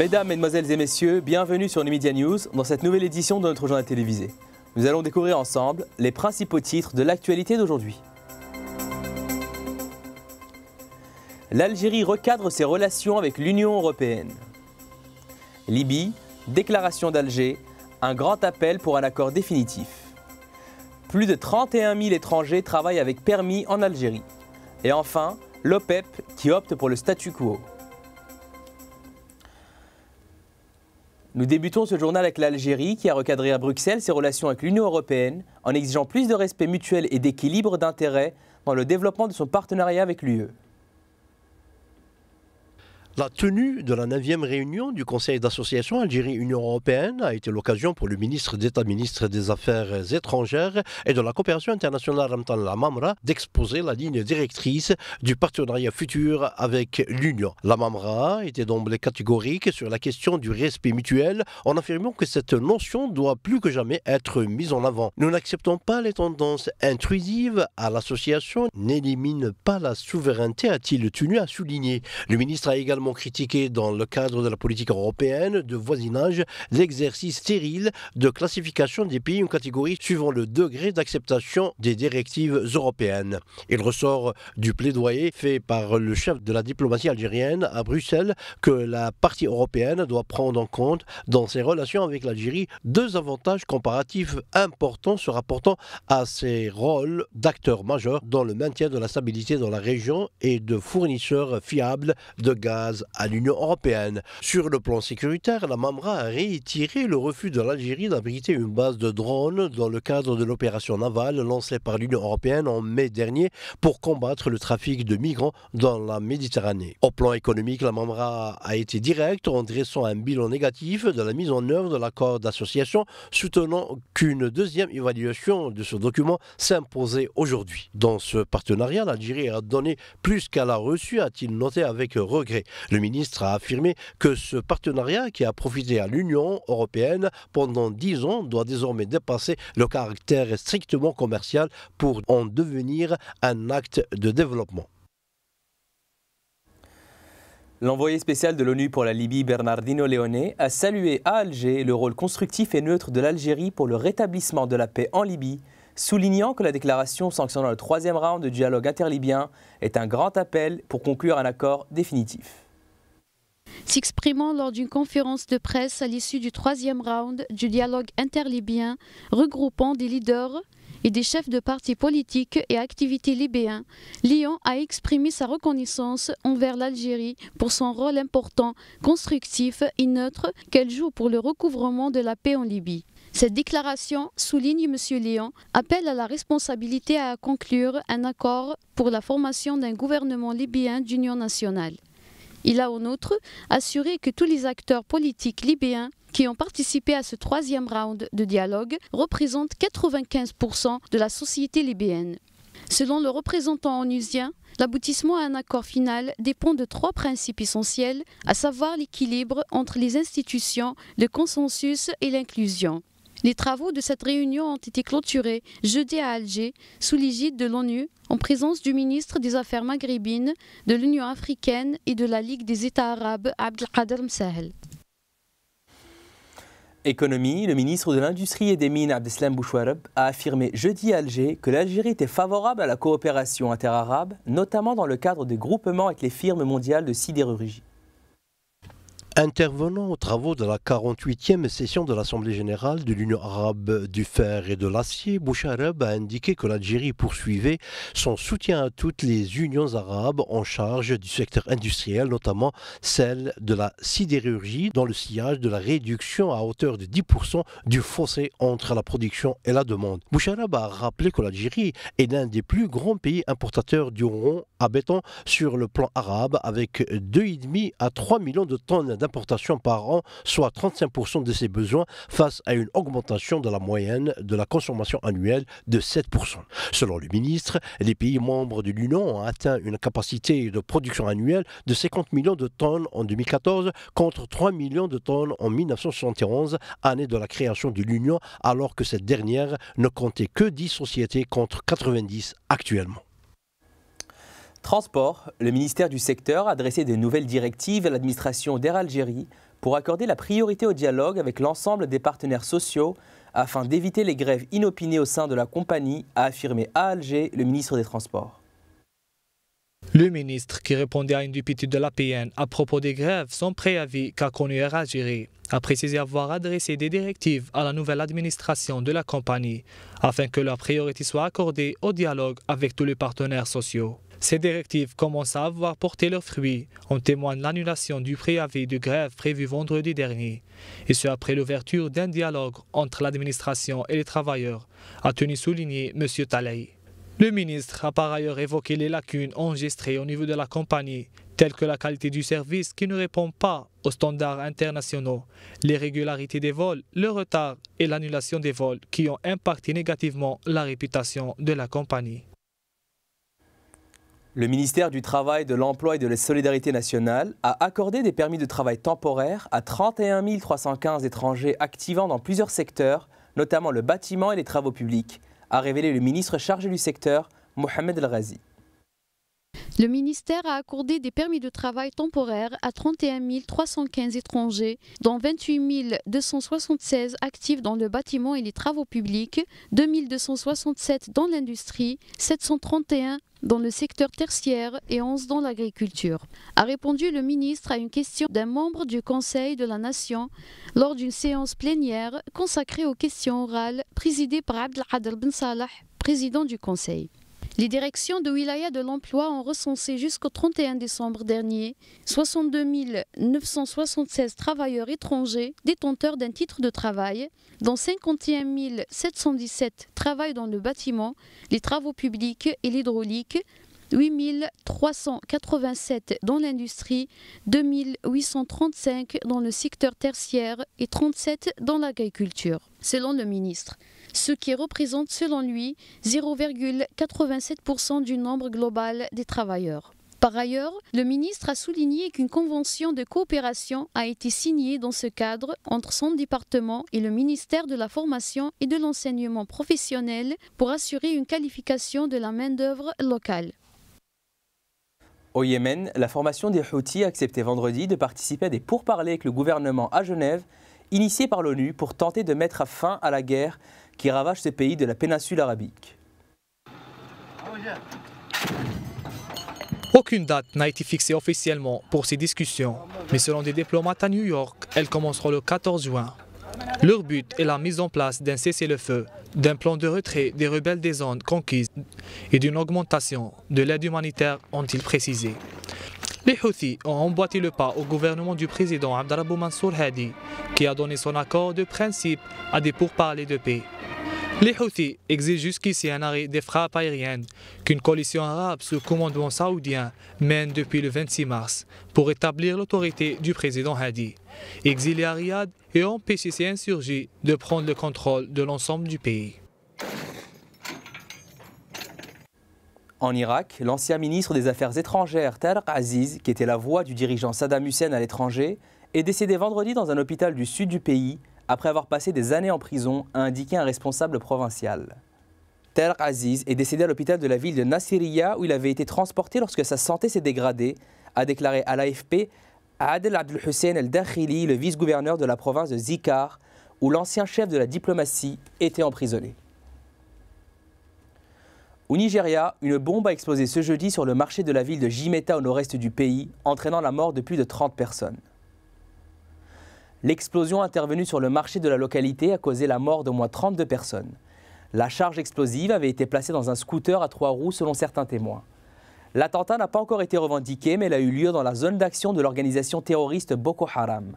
Mesdames, Mesdemoiselles et Messieurs, bienvenue sur Numidia News dans cette nouvelle édition de notre journal télévisé. Nous allons découvrir ensemble les principaux titres de l'actualité d'aujourd'hui. L'Algérie recadre ses relations avec l'Union européenne. Libye, déclaration d'Alger, un grand appel pour un accord définitif. Plus de 31 000 étrangers travaillent avec permis en Algérie. Et enfin, l'OPEP e qui opte pour le statu quo. Nous débutons ce journal avec l'Algérie qui a recadré à Bruxelles ses relations avec l'Union européenne en exigeant plus de respect mutuel et d'équilibre d'intérêts dans le développement de son partenariat avec l'UE. La tenue de la 9e réunion du Conseil d'association Algérie-Union européenne a été l'occasion pour le ministre d'État, ministre des Affaires étrangères et de la coopération internationale Ramtan Lamamra d'exposer la ligne directrice du partenariat futur avec l'Union. Lamamra était d'emblée catégorique sur la question du respect mutuel en affirmant que cette notion doit plus que jamais être mise en avant. Nous n'acceptons pas les tendances intrusives à l'association, n'élimine pas la souveraineté, a-t-il tenu à souligner. Le ministre a également critiqué dans le cadre de la politique européenne de voisinage l'exercice stérile de classification des pays en catégories suivant le degré d'acceptation des directives européennes. Il ressort du plaidoyer fait par le chef de la diplomatie algérienne à Bruxelles que la partie européenne doit prendre en compte dans ses relations avec l'Algérie deux avantages comparatifs importants se rapportant à ses rôles d'acteur majeur dans le maintien de la stabilité dans la région et de fournisseur fiable de gaz à l'Union européenne. Sur le plan sécuritaire, la MAMRA a réitéré le refus de l'Algérie d'abriter une base de drones dans le cadre de l'opération navale lancée par l'Union européenne en mai dernier pour combattre le trafic de migrants dans la Méditerranée. Au plan économique, la MAMRA a été directe en dressant un bilan négatif de la mise en œuvre de l'accord d'association, soutenant qu'une deuxième évaluation de ce document s'imposait aujourd'hui. Dans ce partenariat, l'Algérie a donné plus qu'elle a reçu, a-t-il noté avec regret. Le ministre a affirmé que ce partenariat qui a profité à l'Union européenne pendant dix ans doit désormais dépasser le caractère strictement commercial pour en devenir un acte de développement. L'envoyé spécial de l'ONU pour la Libye, Bernardino Leone, a salué à Alger le rôle constructif et neutre de l'Algérie pour le rétablissement de la paix en Libye, soulignant que la déclaration sanctionnant le troisième round de dialogue interlibyen est un grand appel pour conclure un accord définitif. S'exprimant lors d'une conférence de presse à l'issue du troisième round du dialogue interlibyen regroupant des leaders et des chefs de partis politiques et activités libyens, Lyon a exprimé sa reconnaissance envers l'Algérie pour son rôle important, constructif et neutre qu'elle joue pour le recouvrement de la paix en Libye. Cette déclaration, souligne M. Lyon, appelle à la responsabilité à conclure un accord pour la formation d'un gouvernement libyen d'union nationale. Il a en outre assuré que tous les acteurs politiques libyens qui ont participé à ce troisième round de dialogue représentent 95% de la société libyenne. Selon le représentant onusien, l'aboutissement à un accord final dépend de trois principes essentiels, à savoir l'équilibre entre les institutions, le consensus et l'inclusion. Les travaux de cette réunion ont été clôturés jeudi à Alger, sous l'égide de l'ONU, en présence du ministre des Affaires maghrébines, de l'Union africaine et de la Ligue des États arabes, Abdelkader Msahel. Économie, le ministre de l'Industrie et des Mines, Abdeslam Bouchouarab, a affirmé jeudi à Alger que l'Algérie était favorable à la coopération interarabe, notamment dans le cadre des groupements avec les firmes mondiales de sidérurgie. Intervenant aux travaux de la 48e session de l'Assemblée générale de l'Union arabe du fer et de l'acier, Boucharab a indiqué que l'Algérie poursuivait son soutien à toutes les unions arabes en charge du secteur industriel, notamment celle de la sidérurgie, dans le sillage de la réduction à hauteur de 10% du fossé entre la production et la demande. Boucharab a rappelé que l'Algérie est l'un des plus grands pays importateurs du rond à béton sur le plan arabe, avec 2,5 à 3 millions de tonnes d'importation par an, soit 35% de ses besoins face à une augmentation de la moyenne de la consommation annuelle de 7%. Selon le ministre, les pays membres de l'Union ont atteint une capacité de production annuelle de 50 millions de tonnes en 2014 contre 3 millions de tonnes en 1971, année de la création de l'Union, alors que cette dernière ne comptait que 10 sociétés contre 90 actuellement. Transport, le ministère du secteur a adressé de nouvelles directives à l'administration d'Air Algérie pour accorder la priorité au dialogue avec l'ensemble des partenaires sociaux afin d'éviter les grèves inopinées au sein de la compagnie, a affirmé à Alger le ministre des Transports. Le ministre, qui répondait à une députée de l'APN à propos des grèves, son préavis qu'a connu Air Algérie, a précisé avoir adressé des directives à la nouvelle administration de la compagnie afin que leur priorité soit accordée au dialogue avec tous les partenaires sociaux. Ces directives commencent à avoir porté leurs fruits, en témoigne l'annulation du préavis de grève prévu vendredi dernier, et ce après l'ouverture d'un dialogue entre l'administration et les travailleurs, a tenu souligné M. Talay. Le ministre a par ailleurs évoqué les lacunes enregistrées au niveau de la compagnie, telles que la qualité du service qui ne répond pas aux standards internationaux, régularités des vols, le retard et l'annulation des vols qui ont impacté négativement la réputation de la compagnie. Le ministère du Travail, de l'Emploi et de la Solidarité nationale a accordé des permis de travail temporaires à 31 315 étrangers activant dans plusieurs secteurs, notamment le bâtiment et les travaux publics, a révélé le ministre chargé du secteur, Mohamed El Razi. Le ministère a accordé des permis de travail temporaires à 31 315 étrangers, dont 28 276 actifs dans le bâtiment et les travaux publics, 267 dans l'industrie, 731 dans le secteur tertiaire et 11 dans l'agriculture, a répondu le ministre à une question d'un membre du Conseil de la Nation lors d'une séance plénière consacrée aux questions orales présidée par Abdelhadel Ben Salah, président du Conseil. Les directions de Wilaya de l'Emploi ont recensé jusqu'au 31 décembre dernier 62 976 travailleurs étrangers détenteurs d'un titre de travail, dont 51 717 travaillent dans le bâtiment, les travaux publics et l'hydraulique, 8 387 dans l'industrie, 2 835 dans le secteur tertiaire et 37 dans l'agriculture, selon le ministre ce qui représente selon lui 0,87% du nombre global des travailleurs. Par ailleurs, le ministre a souligné qu'une convention de coopération a été signée dans ce cadre entre son département et le ministère de la Formation et de l'Enseignement professionnel pour assurer une qualification de la main-d'œuvre locale. Au Yémen, la formation des Houthis a accepté vendredi de participer à des pourparlers avec le gouvernement à Genève, initiés par l'ONU pour tenter de mettre fin à la guerre qui ravage ces pays de la péninsule arabique. Aucune date n'a été fixée officiellement pour ces discussions, mais selon des diplomates à New York, elles commenceront le 14 juin. Leur but est la mise en place d'un cessez-le-feu, d'un plan de retrait des rebelles des zones conquises et d'une augmentation de l'aide humanitaire, ont-ils précisé. Les Houthis ont emboîté le pas au gouvernement du président Abdelrabou Mansour Hadi, qui a donné son accord de principe à des pourparlers de paix. Les Houthis exigent jusqu'ici un arrêt des frappes aériennes qu'une coalition arabe sous commandement saoudien mène depuis le 26 mars pour établir l'autorité du président Hadi, exiler à et empêcher ses insurgés de prendre le contrôle de l'ensemble du pays. En Irak, l'ancien ministre des Affaires étrangères Tariq Aziz, qui était la voix du dirigeant Saddam Hussein à l'étranger, est décédé vendredi dans un hôpital du sud du pays après avoir passé des années en prison, a indiqué un responsable provincial. Tariq Aziz est décédé à l'hôpital de la ville de Nasiriyah où il avait été transporté lorsque sa santé s'est dégradée, a déclaré à l'AFP Adel Abdel Hussein El-Dakhili, le vice-gouverneur de la province de Zikar, où l'ancien chef de la diplomatie était emprisonné. Au Nigeria, une bombe a explosé ce jeudi sur le marché de la ville de Jimeta au nord-est du pays, entraînant la mort de plus de 30 personnes. L'explosion intervenue sur le marché de la localité a causé la mort d'au moins 32 personnes. La charge explosive avait été placée dans un scooter à trois roues selon certains témoins. L'attentat n'a pas encore été revendiqué, mais il a eu lieu dans la zone d'action de l'organisation terroriste Boko Haram.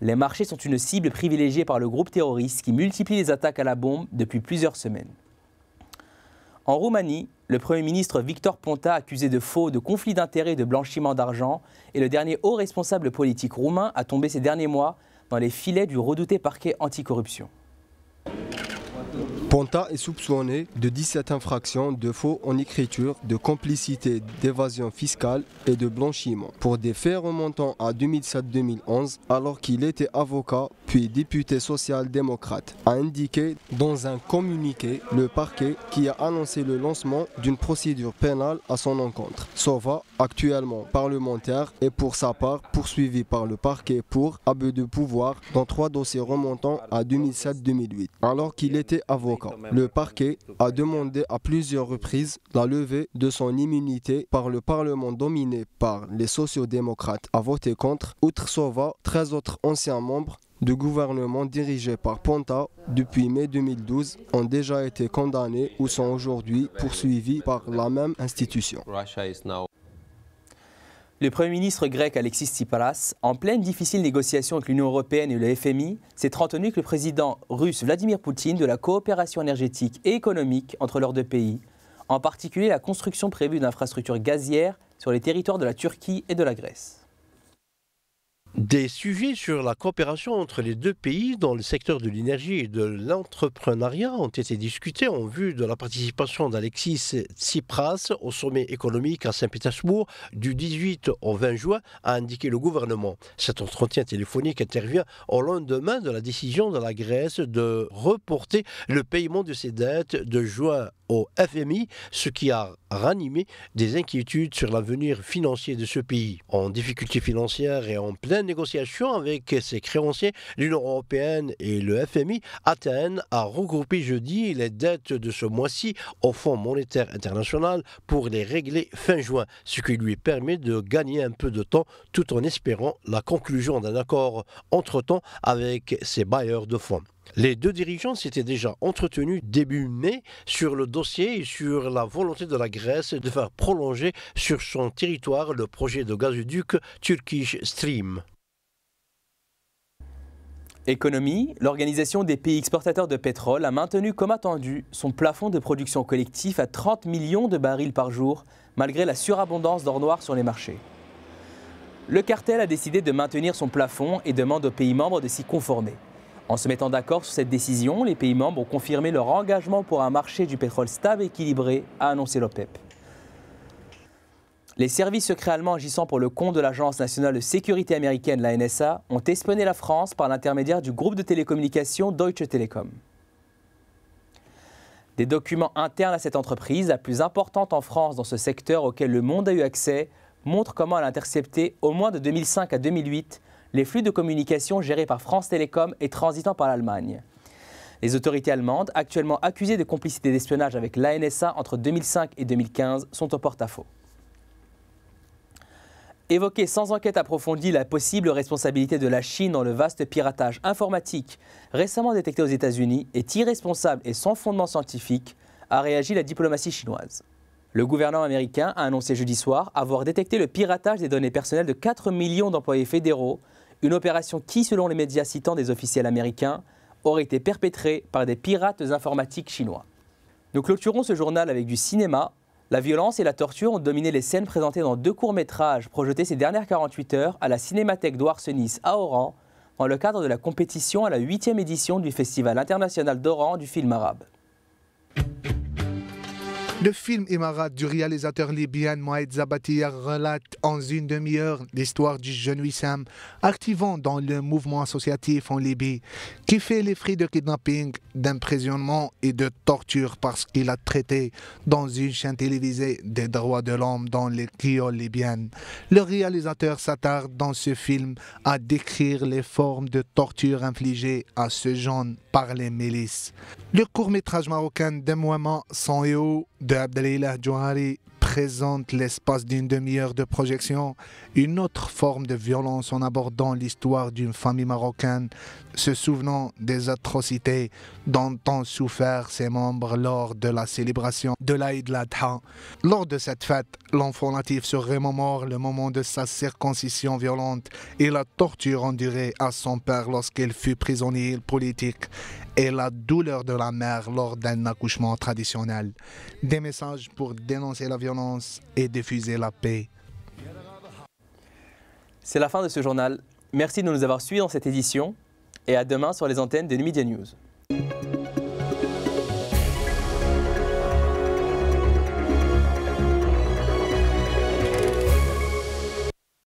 Les marchés sont une cible privilégiée par le groupe terroriste qui multiplie les attaques à la bombe depuis plusieurs semaines. En Roumanie, le Premier ministre Victor Ponta, accusé de faux, de conflits d'intérêts de blanchiment d'argent, est le dernier haut responsable politique roumain à tomber ces derniers mois dans les filets du redouté parquet anticorruption. Ponta est soupçonné de 17 infractions de faux en écriture, de complicité d'évasion fiscale et de blanchiment pour des faits remontant à 2007-2011 alors qu'il était avocat puis député social-démocrate, a indiqué dans un communiqué le parquet qui a annoncé le lancement d'une procédure pénale à son encontre. Sova, actuellement parlementaire, est pour sa part poursuivi par le parquet pour abus de pouvoir dans trois dossiers remontant à 2007-2008 alors qu'il était avocat le parquet a demandé à plusieurs reprises la levée de son immunité par le Parlement dominé par les sociodémocrates à voter contre, outre Sova, 13 autres anciens membres du gouvernement dirigé par Ponta depuis mai 2012 ont déjà été condamnés ou sont aujourd'hui poursuivis par la même institution. Le Premier ministre grec Alexis Tsipras, en pleine difficile négociation avec l'Union européenne et le FMI, s'est entretenu avec le président russe Vladimir Poutine de la coopération énergétique et économique entre leurs deux pays, en particulier la construction prévue d'infrastructures gazières sur les territoires de la Turquie et de la Grèce des sujets sur la coopération entre les deux pays dans le secteur de l'énergie et de l'entrepreneuriat ont été discutés en vue de la participation d'Alexis Tsipras au sommet économique à Saint-Pétersbourg du 18 au 20 juin, a indiqué le gouvernement. Cet entretien téléphonique intervient au lendemain de la décision de la Grèce de reporter le paiement de ses dettes de juin au FMI, ce qui a ranimer des inquiétudes sur l'avenir financier de ce pays. En difficulté financière et en pleine négociation avec ses créanciers, l'Union européenne et le FMI, Athènes a regroupé jeudi les dettes de ce mois-ci au Fonds monétaire international pour les régler fin juin, ce qui lui permet de gagner un peu de temps tout en espérant la conclusion d'un accord entre-temps avec ses bailleurs de fonds. Les deux dirigeants s'étaient déjà entretenus début mai sur le dossier et sur la volonté de la Grèce de faire prolonger sur son territoire le projet de gazoduc Turkish Stream. Économie, l'Organisation des pays exportateurs de pétrole a maintenu comme attendu son plafond de production collectif à 30 millions de barils par jour, malgré la surabondance d'or noir sur les marchés. Le cartel a décidé de maintenir son plafond et demande aux pays membres de s'y conformer. En se mettant d'accord sur cette décision, les pays membres ont confirmé leur engagement pour un marché du pétrole stable et équilibré, a annoncé l'OPEP. Les services secrets allemands agissant pour le compte de l'Agence nationale de sécurité américaine, la NSA, ont espionné la France par l'intermédiaire du groupe de télécommunications Deutsche Telekom. Des documents internes à cette entreprise, la plus importante en France dans ce secteur auquel le monde a eu accès, montrent comment elle a intercepté, au moins de 2005 à 2008, les flux de communication gérés par France Télécom et transitant par l'Allemagne. Les autorités allemandes, actuellement accusées de complicité d'espionnage avec l'ANSA entre 2005 et 2015, sont au porte-à-faux. Évoquer sans enquête approfondie la possible responsabilité de la Chine dans le vaste piratage informatique récemment détecté aux États-Unis est irresponsable et sans fondement scientifique, a réagi la diplomatie chinoise. Le gouvernement américain a annoncé jeudi soir avoir détecté le piratage des données personnelles de 4 millions d'employés fédéraux, une opération qui, selon les médias citant des officiels américains, aurait été perpétrée par des pirates informatiques chinois. Nous clôturons ce journal avec du cinéma. La violence et la torture ont dominé les scènes présentées dans deux courts-métrages projetés ces dernières 48 heures à la Cinémathèque d'Oarsenis à Oran, dans le cadre de la compétition à la 8e édition du Festival international d'Oran du film arabe. Le film Imarat du réalisateur libyen Mohamed Zabatia relate en une demi-heure l'histoire du jeune Wissam, activant dans le mouvement associatif en Libye, qui fait les frais de kidnapping, d'emprisonnement et de torture parce qu'il a traité dans une chaîne télévisée des droits de l'homme dans les kiosques libyennes. Le réalisateur s'attarde dans ce film à décrire les formes de torture infligées à ce jeune par les milices. Le court-métrage marocain des sans et de Abdelilah Johari présente l'espace d'une demi-heure de projection une autre forme de violence en abordant l'histoire d'une famille marocaine, se souvenant des atrocités dont ont souffert ses membres lors de la célébration de l'Aïd l'Adha. Lors de cette fête, l'enfant natif se remémore le moment de sa circoncision violente et la torture endurée à son père lorsqu'il fut prisonnier politique et la douleur de la mère lors d'un accouchement traditionnel, des messages pour dénoncer la violence et diffuser la paix. C'est la fin de ce journal. Merci de nous avoir suivis dans cette édition et à demain sur les antennes de Numidia News.